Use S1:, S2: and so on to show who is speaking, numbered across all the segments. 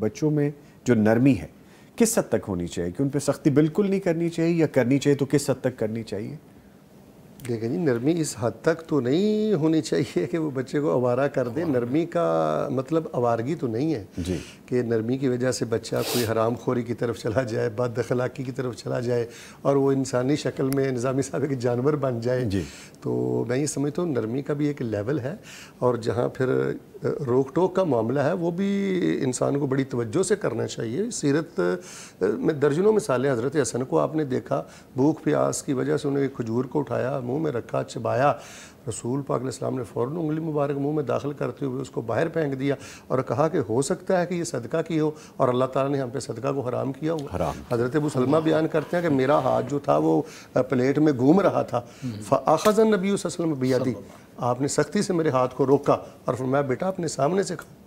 S1: बच्चों में जो नरमी है किस हद तक होनी चाहिए कि उन पर सख्ती बिल्कुल नहीं करनी चाहिए या
S2: करनी चाहिए तो किस हद तक करनी चाहिए देखें जी नरमी इस हद तक तो नहीं होनी चाहिए कि वो बच्चे को आवारा कर दे नरमी का मतलब आवारगी तो नहीं है जी कि नरमी की वजह से बच्चा कोई हराम खोरी की तरफ चला जाए बद अखलाकी की तरफ चला जाए और वो इंसानी शक्ल में निज़ामी साहब के जानवर बन जाए जी तो मैं ये समझता हूँ नरमी का भी एक लेवल है और जहाँ फिर रोक टोक का मामला है वो भी इंसान को बड़ी तवज्जो से करना चाहिए सीरत में दर्जनों मिसालें हज़रत हसन को आपने देखा भूख प्यास की वजह से उन्हें खजूर को उठाया मुंह में रखा चबाया रसूल पाक इस्लाम ने फ़ौर उंगली मुबारक मुंह में दाखिल करते हुए उसको बाहर फेंक दिया और कहा कि हो सकता है कि ये सदका की हो और अल्लाह ताला ने हम पे सदका को हराम किया हुआ हज़रत सलमा बयान करते हैं कि मेरा हाथ जो था वो प्लेट में घूम रहा था फ़ाखज़न नबी वसलम बियादी आपने सख्ती से मेरे हाथ को रोका और फिर मैं बेटा अपने सामने से खा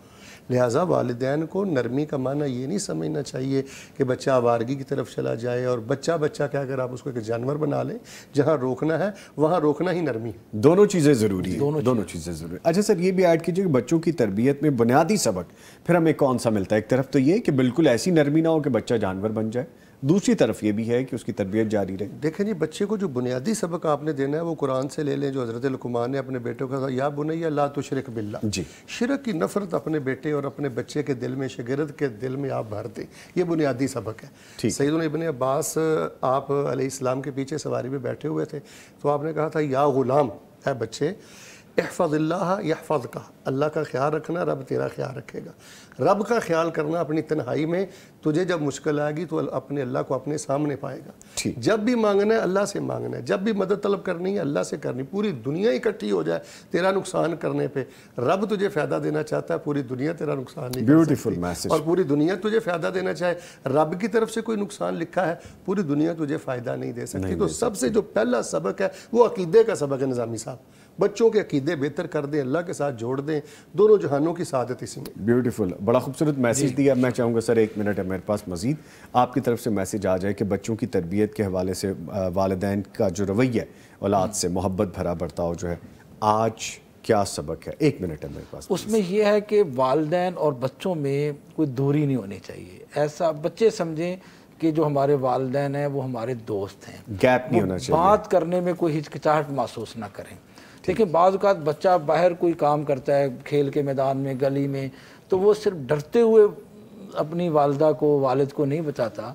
S2: लिहाजा वालदान को नरमी का माना ये नहीं समझना चाहिए कि बच्चा आवारगी की तरफ चला जाए और बच्चा बच्चा क्या अगर आप उसको एक जानवर बना लें जहाँ रोकना है वहाँ रोकना ही नरमी है दोनों चीज़ें ज़रूरी है दोनों
S1: दोनों चीज़ें ज़रूरी अच्छा सर ये भी ऐड कीजिए कि बच्चों की तरबियत में बुनियादी सबक फिर हमें कौन सा मिलता है एक तरफ तो ये कि बिल्कुल ऐसी नरमी ना हो कि बच्चा जानवर बन जाए दूसरी तरफ ये भी है कि उसकी तरबियत जारी
S2: रहे देखें जी बच्चे को जो बुनियादी सबक आपने देना है वो कुरान से ले लें जो हज़रत लकुमान ने अपने बेटों का या बुनैया ला तो शरक बिल्ला जी शरक की नफरत अपने बेटे और अपने बच्चे के दिल में शगिरद के दिल में आप भर दें यह बुनियादी सबक है सईद इबन अब्बास आप अलैहिस्सलाम के पीछे सवारी में बैठे हुए थे तो आपने कहा था या ग़ुलाम है बच्चे अल्लाह यहफाज का अल्लाह का ख्याल रखना रब तेरा ख्याल रखेगा रब का ख्याल करना अपनी तन्हाई में तुझे जब मुश्किल आएगी तो अपने अल्लाह को अपने सामने पाएगा जब भी मांगना है अल्लाह से मांगना है जब भी मदद तलब करनी है अल्लाह से करनी पूरी दुनिया इकट्ठी हो जाए तेरा नुकसान करने पर रब तुझे फ़ायदा देना चाहता है पूरी दुनिया तेरा नुकसान नहीं ब्यूटीफुल और पूरी दुनिया तुझे फ़ायदा देना चाहे रब की तरफ से कोई नुकसान लिखा है पूरी दुनिया तुझे फ़ायदा नहीं दे सकती तो सबसे जो पहला सबक है वो अकीदे का सबक है निज़ामी साहब बच्चों के अकीदे बेहतर कर दें अल्लाह के साथ जोड़ दें दोनों जहानों की सदत इसी में
S1: ब्यूटीफुल बड़ा खूबसूरत मैसेज दिया मैं चाहूँगा सर एक मिनट है मेरे पास मजीद आपकी तरफ से मैसेज आ जाए कि बच्चों की तरबियत के हवाले से वालदे का जो रवैया औलाद से मोहब्बत भरा बर्ताव जो है आज क्या सबक है एक मिनट है मेरे पास
S3: उसमें यह है कि वालदेन और बच्चों में कोई दूरी नहीं होनी चाहिए ऐसा बच्चे समझें कि जो हमारे वालदेन हैं वो हमारे दोस्त हैं गैप नहीं होना चाहिए बात करने में कोई हिचकिचाहट महसूस ना करें देखिए बाज़ बच्चा बाहर कोई काम करता है खेल के मैदान में गली में तो वो सिर्फ डरते हुए अपनी वालदा को वालद को नहीं बताता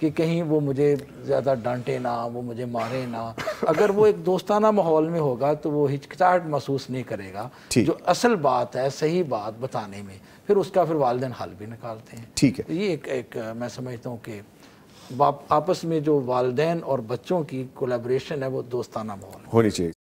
S3: कि कहीं वो मुझे ज़्यादा डांटे ना वो मुझे मारे ना अगर वो एक दोस्ताना माहौल में होगा तो वो हिचकिचाहट महसूस नहीं करेगा जो असल बात है सही बात बताने में फिर उसका फिर वालदेन हल भी निकालते हैं ठीक है तो ये एक, एक मैं समझता हूँ कि आपस में जो वालदेन और बच्चों की कोलेब्रेशन है वो दोस्ताना माहौल
S1: होनी चाहिए